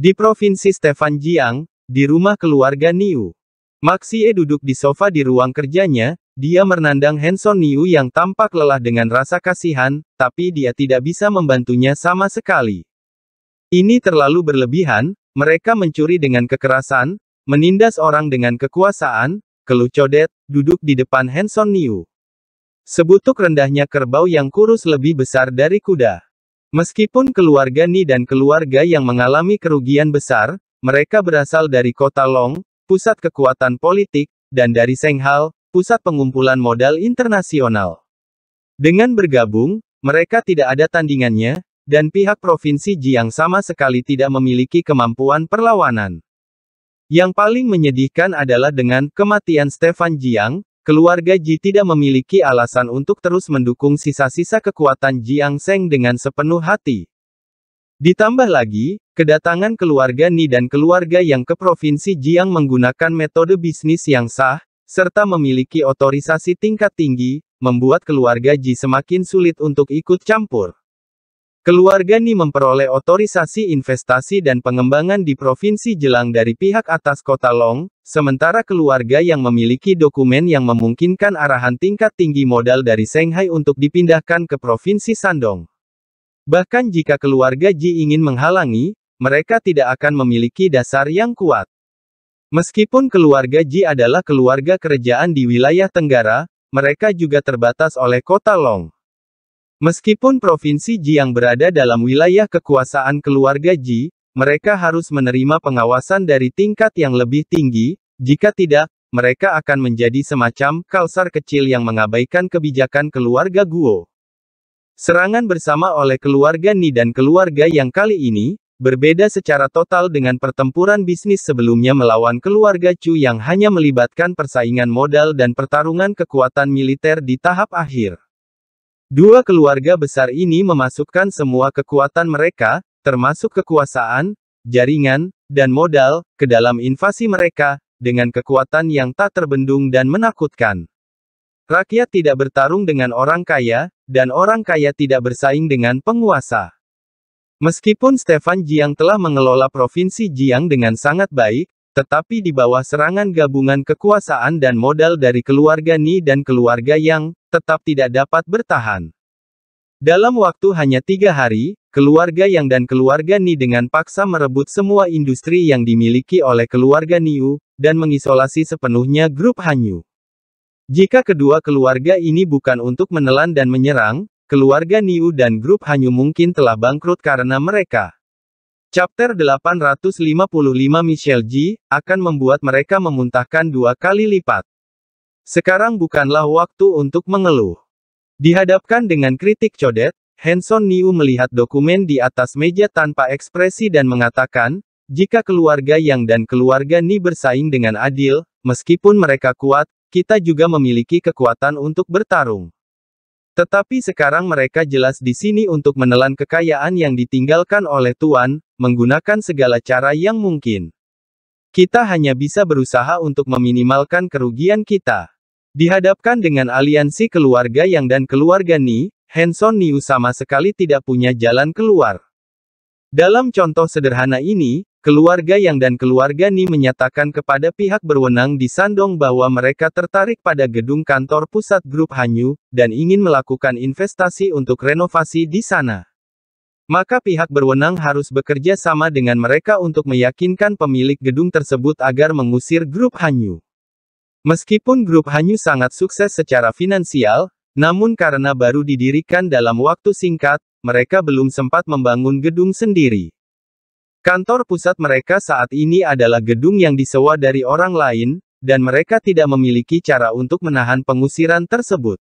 Di provinsi Stefan Jiang, di rumah keluarga Niu. Maxie duduk di sofa di ruang kerjanya, dia menandang Hanson Niu yang tampak lelah dengan rasa kasihan, tapi dia tidak bisa membantunya sama sekali. Ini terlalu berlebihan, mereka mencuri dengan kekerasan, menindas orang dengan kekuasaan, keluh codet, duduk di depan Hanson Niu. Sebutuk rendahnya kerbau yang kurus lebih besar dari kuda. Meskipun keluarga Ni dan keluarga yang mengalami kerugian besar, mereka berasal dari kota Long, pusat kekuatan politik, dan dari Senghal, pusat pengumpulan modal internasional. Dengan bergabung, mereka tidak ada tandingannya, dan pihak Provinsi Jiang sama sekali tidak memiliki kemampuan perlawanan. Yang paling menyedihkan adalah dengan kematian Stefan Jiang, keluarga Ji tidak memiliki alasan untuk terus mendukung sisa-sisa kekuatan Jiang Seng dengan sepenuh hati. Ditambah lagi, kedatangan keluarga Ni dan keluarga yang ke Provinsi Jiang menggunakan metode bisnis yang sah, serta memiliki otorisasi tingkat tinggi, membuat keluarga Ji semakin sulit untuk ikut campur. Keluarga Ni memperoleh otorisasi investasi dan pengembangan di Provinsi Jelang dari pihak atas kota Long, sementara keluarga yang memiliki dokumen yang memungkinkan arahan tingkat tinggi modal dari Shanghai untuk dipindahkan ke Provinsi Sandong. Bahkan jika keluarga Ji ingin menghalangi, mereka tidak akan memiliki dasar yang kuat. Meskipun keluarga Ji adalah keluarga kerajaan di wilayah Tenggara, mereka juga terbatas oleh kota Long. Meskipun provinsi Ji yang berada dalam wilayah kekuasaan keluarga Ji, mereka harus menerima pengawasan dari tingkat yang lebih tinggi, jika tidak, mereka akan menjadi semacam kalsar kecil yang mengabaikan kebijakan keluarga Guo. Serangan bersama oleh keluarga Ni dan keluarga yang kali ini, berbeda secara total dengan pertempuran bisnis sebelumnya melawan keluarga Chu yang hanya melibatkan persaingan modal dan pertarungan kekuatan militer di tahap akhir. Dua keluarga besar ini memasukkan semua kekuatan mereka, termasuk kekuasaan, jaringan, dan modal, ke dalam invasi mereka, dengan kekuatan yang tak terbendung dan menakutkan. Rakyat tidak bertarung dengan orang kaya, dan orang kaya tidak bersaing dengan penguasa. Meskipun Stefan Jiang telah mengelola provinsi Jiang dengan sangat baik, tetapi di bawah serangan gabungan kekuasaan dan modal dari keluarga Ni dan keluarga Yang, tetap tidak dapat bertahan. Dalam waktu hanya tiga hari, keluarga Yang dan keluarga Ni dengan paksa merebut semua industri yang dimiliki oleh keluarga Niu, dan mengisolasi sepenuhnya grup Hanyu. Jika kedua keluarga ini bukan untuk menelan dan menyerang, keluarga Niu dan grup Hanyu mungkin telah bangkrut karena mereka. Chapter 855 Michelle Ji akan membuat mereka memuntahkan dua kali lipat. Sekarang bukanlah waktu untuk mengeluh. Dihadapkan dengan kritik codet, Hanson Niu melihat dokumen di atas meja tanpa ekspresi dan mengatakan, jika keluarga Yang dan keluarga Ni bersaing dengan adil, meskipun mereka kuat, kita juga memiliki kekuatan untuk bertarung. Tetapi sekarang mereka jelas di sini untuk menelan kekayaan yang ditinggalkan oleh Tuan, menggunakan segala cara yang mungkin. Kita hanya bisa berusaha untuk meminimalkan kerugian kita. Dihadapkan dengan aliansi keluarga yang dan keluarga Ni, Hanson Niu sama sekali tidak punya jalan keluar. Dalam contoh sederhana ini, Keluarga Yang dan keluarga Ni menyatakan kepada pihak berwenang di Sandong bahwa mereka tertarik pada gedung kantor pusat grup Hanyu, dan ingin melakukan investasi untuk renovasi di sana. Maka pihak berwenang harus bekerja sama dengan mereka untuk meyakinkan pemilik gedung tersebut agar mengusir grup Hanyu. Meskipun grup Hanyu sangat sukses secara finansial, namun karena baru didirikan dalam waktu singkat, mereka belum sempat membangun gedung sendiri. Kantor pusat mereka saat ini adalah gedung yang disewa dari orang lain, dan mereka tidak memiliki cara untuk menahan pengusiran tersebut.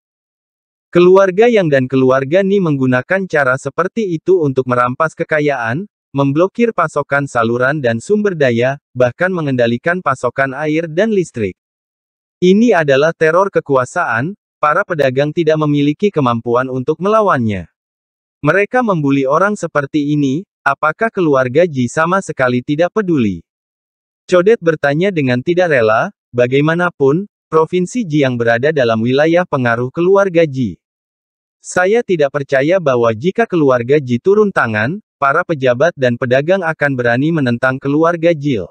Keluarga yang dan keluarga Ni menggunakan cara seperti itu untuk merampas kekayaan, memblokir pasokan saluran dan sumber daya, bahkan mengendalikan pasokan air dan listrik. Ini adalah teror kekuasaan, para pedagang tidak memiliki kemampuan untuk melawannya. Mereka membuli orang seperti ini, Apakah keluarga Ji sama sekali tidak peduli? Codet bertanya dengan tidak rela, bagaimanapun, provinsi Ji yang berada dalam wilayah pengaruh keluarga Ji. Saya tidak percaya bahwa jika keluarga Ji turun tangan, para pejabat dan pedagang akan berani menentang keluarga Jil.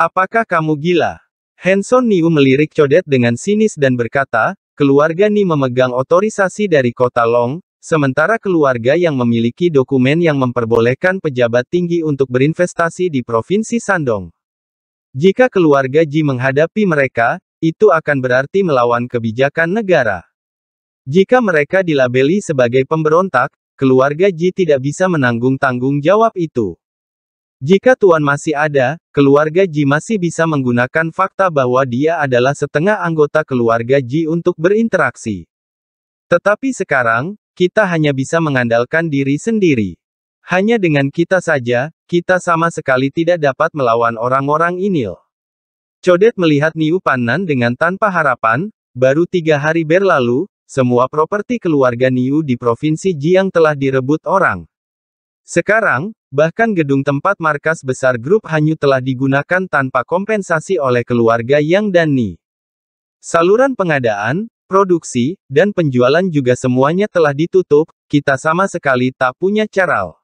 Apakah kamu gila? Hanson Niu melirik Codet dengan sinis dan berkata, keluarga Ni memegang otorisasi dari kota Long, Sementara keluarga yang memiliki dokumen yang memperbolehkan pejabat tinggi untuk berinvestasi di Provinsi Sandong. Jika keluarga Ji menghadapi mereka, itu akan berarti melawan kebijakan negara. Jika mereka dilabeli sebagai pemberontak, keluarga Ji tidak bisa menanggung tanggung jawab itu. Jika Tuan masih ada, keluarga Ji masih bisa menggunakan fakta bahwa dia adalah setengah anggota keluarga Ji untuk berinteraksi. Tetapi sekarang, kita hanya bisa mengandalkan diri sendiri. Hanya dengan kita saja, kita sama sekali tidak dapat melawan orang-orang inil. Codet melihat Niu Panan dengan tanpa harapan, baru tiga hari berlalu, semua properti keluarga Niu di Provinsi Jiang telah direbut orang. Sekarang, bahkan gedung tempat markas besar grup Hanyu telah digunakan tanpa kompensasi oleh keluarga Yang dan Ni. Saluran pengadaan, produksi, dan penjualan juga semuanya telah ditutup, kita sama sekali tak punya cara.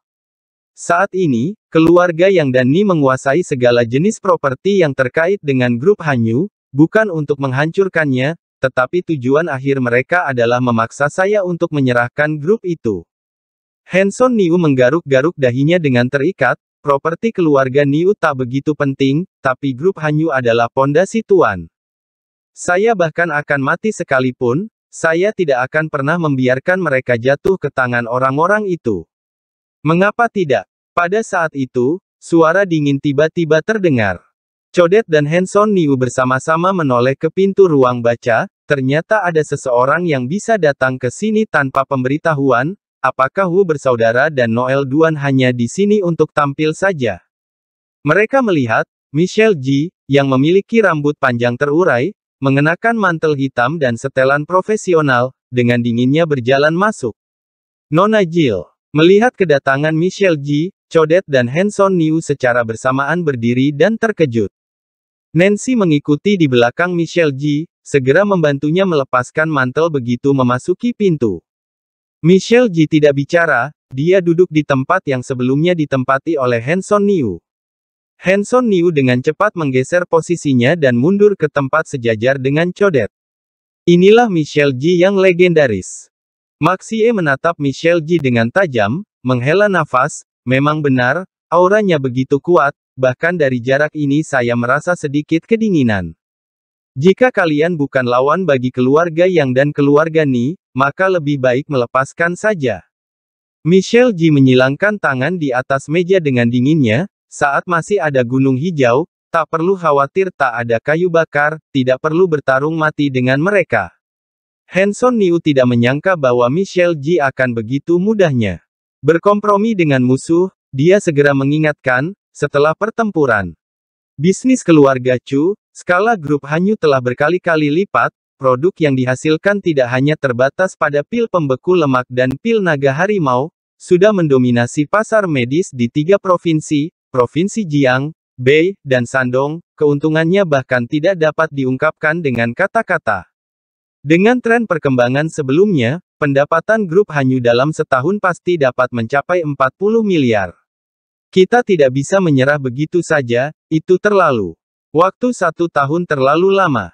Saat ini, keluarga yang Dani menguasai segala jenis properti yang terkait dengan grup Hanyu, bukan untuk menghancurkannya, tetapi tujuan akhir mereka adalah memaksa saya untuk menyerahkan grup itu. Hanson Niu menggaruk-garuk dahinya dengan terikat, properti keluarga Niu tak begitu penting, tapi grup Hanyu adalah pondasi tuan. Saya bahkan akan mati sekalipun, saya tidak akan pernah membiarkan mereka jatuh ke tangan orang-orang itu. Mengapa tidak? Pada saat itu, suara dingin tiba-tiba terdengar. Codet dan Hanson Niu bersama-sama menoleh ke pintu ruang baca, ternyata ada seseorang yang bisa datang ke sini tanpa pemberitahuan, apakah Wu bersaudara dan Noel Duan hanya di sini untuk tampil saja. Mereka melihat, Michelle Ji yang memiliki rambut panjang terurai, mengenakan mantel hitam dan setelan profesional, dengan dinginnya berjalan masuk. Nona Jill, melihat kedatangan Michelle G, Codet dan Hanson New secara bersamaan berdiri dan terkejut. Nancy mengikuti di belakang Michelle G, segera membantunya melepaskan mantel begitu memasuki pintu. Michelle G tidak bicara, dia duduk di tempat yang sebelumnya ditempati oleh Hanson New. Hanson Niu dengan cepat menggeser posisinya dan mundur ke tempat sejajar dengan Codet. Inilah Michelle Ji yang legendaris. Maxie menatap Michelle Ji dengan tajam, menghela nafas, memang benar, auranya begitu kuat, bahkan dari jarak ini saya merasa sedikit kedinginan. Jika kalian bukan lawan bagi keluarga Yang dan keluarga Ni, maka lebih baik melepaskan saja. Michelle Ji menyilangkan tangan di atas meja dengan dinginnya, saat masih ada gunung hijau, tak perlu khawatir tak ada kayu bakar, tidak perlu bertarung mati dengan mereka. Hanson Niu tidak menyangka bahwa Michelle Ji akan begitu mudahnya. Berkompromi dengan musuh, dia segera mengingatkan, setelah pertempuran. Bisnis keluarga Chu, skala grup Hanyu telah berkali-kali lipat, produk yang dihasilkan tidak hanya terbatas pada pil pembeku lemak dan pil naga harimau, sudah mendominasi pasar medis di tiga provinsi, Provinsi Jiang, Bei, dan Sandong, keuntungannya bahkan tidak dapat diungkapkan dengan kata-kata. Dengan tren perkembangan sebelumnya, pendapatan grup Hanyu dalam setahun pasti dapat mencapai 40 miliar. Kita tidak bisa menyerah begitu saja, itu terlalu. Waktu satu tahun terlalu lama.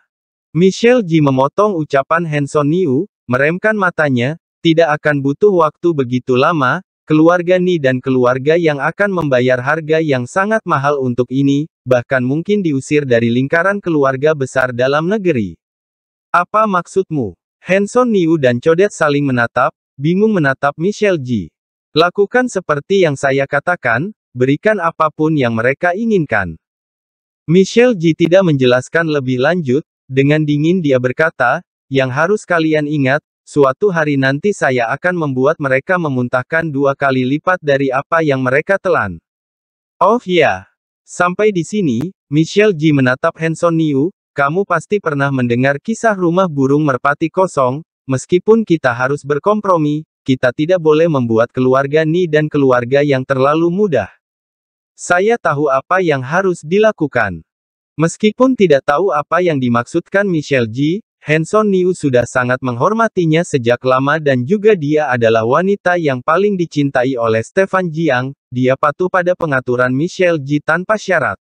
Michelle Ji memotong ucapan Hanson Niu, meremkan matanya, tidak akan butuh waktu begitu lama, Keluarga Ni dan keluarga yang akan membayar harga yang sangat mahal untuk ini, bahkan mungkin diusir dari lingkaran keluarga besar dalam negeri. Apa maksudmu? Hanson Niu dan Codet saling menatap, bingung menatap Michelle Ji. Lakukan seperti yang saya katakan, berikan apapun yang mereka inginkan. Michelle Ji tidak menjelaskan lebih lanjut, dengan dingin dia berkata, yang harus kalian ingat, Suatu hari nanti saya akan membuat mereka memuntahkan dua kali lipat dari apa yang mereka telan. Oh ya. Sampai di sini, Michelle G menatap Hanson Niu, kamu pasti pernah mendengar kisah rumah burung merpati kosong, meskipun kita harus berkompromi, kita tidak boleh membuat keluarga Ni dan keluarga yang terlalu mudah. Saya tahu apa yang harus dilakukan. Meskipun tidak tahu apa yang dimaksudkan Michelle G, Hanson Niu sudah sangat menghormatinya sejak lama dan juga dia adalah wanita yang paling dicintai oleh Stefan Jiang, dia patuh pada pengaturan Michelle Ji tanpa syarat.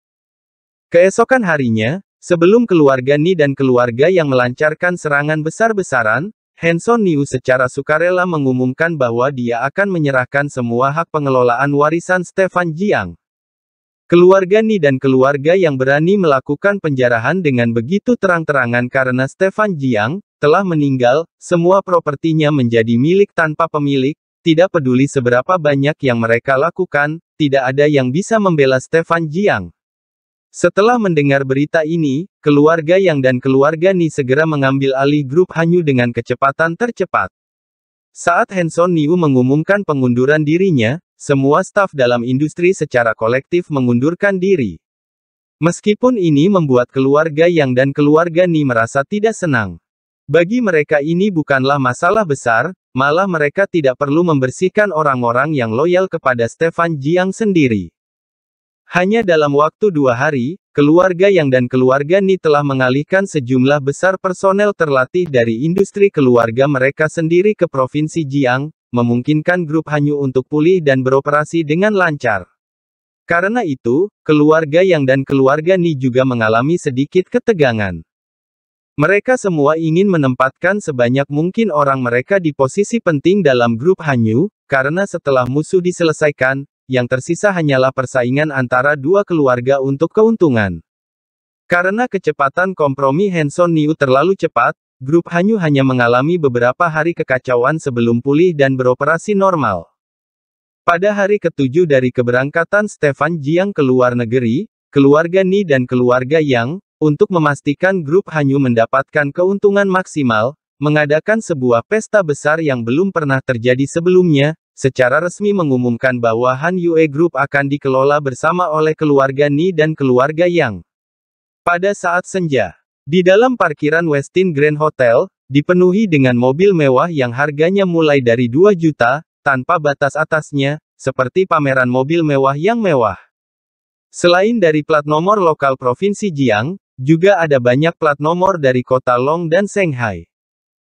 Keesokan harinya, sebelum keluarga Ni dan keluarga yang melancarkan serangan besar-besaran, Hanson Niu secara sukarela mengumumkan bahwa dia akan menyerahkan semua hak pengelolaan warisan Stefan Jiang. Keluarga Ni dan keluarga yang berani melakukan penjarahan dengan begitu terang-terangan karena Stefan Jiang telah meninggal, semua propertinya menjadi milik tanpa pemilik, tidak peduli seberapa banyak yang mereka lakukan, tidak ada yang bisa membela Stefan Jiang. Setelah mendengar berita ini, keluarga Yang dan keluarga Ni segera mengambil alih grup Hanyu dengan kecepatan tercepat. Saat Hanson Niu mengumumkan pengunduran dirinya, semua staf dalam industri secara kolektif mengundurkan diri. Meskipun ini membuat keluarga Yang dan keluarga Ni merasa tidak senang. Bagi mereka ini bukanlah masalah besar, malah mereka tidak perlu membersihkan orang-orang yang loyal kepada Stefan Jiang sendiri. Hanya dalam waktu dua hari, keluarga Yang dan keluarga Ni telah mengalihkan sejumlah besar personel terlatih dari industri keluarga mereka sendiri ke Provinsi Jiang, memungkinkan grup Hanyu untuk pulih dan beroperasi dengan lancar. Karena itu, keluarga Yang dan keluarga Ni juga mengalami sedikit ketegangan. Mereka semua ingin menempatkan sebanyak mungkin orang mereka di posisi penting dalam grup Hanyu, karena setelah musuh diselesaikan, yang tersisa hanyalah persaingan antara dua keluarga untuk keuntungan. Karena kecepatan kompromi Hanson Niu terlalu cepat, Grup Hanyu hanya mengalami beberapa hari kekacauan sebelum pulih dan beroperasi normal. Pada hari ketujuh dari keberangkatan Stefan Jiang ke luar negeri, keluarga Ni dan keluarga Yang, untuk memastikan grup Hanyu mendapatkan keuntungan maksimal, mengadakan sebuah pesta besar yang belum pernah terjadi sebelumnya, secara resmi mengumumkan bahwa Hanyu Yue Group akan dikelola bersama oleh keluarga Ni dan keluarga Yang. Pada saat senja, di dalam parkiran Westin Grand Hotel, dipenuhi dengan mobil mewah yang harganya mulai dari 2 juta, tanpa batas atasnya, seperti pameran mobil mewah yang mewah. Selain dari plat nomor lokal Provinsi Jiang, juga ada banyak plat nomor dari kota Long dan Shanghai.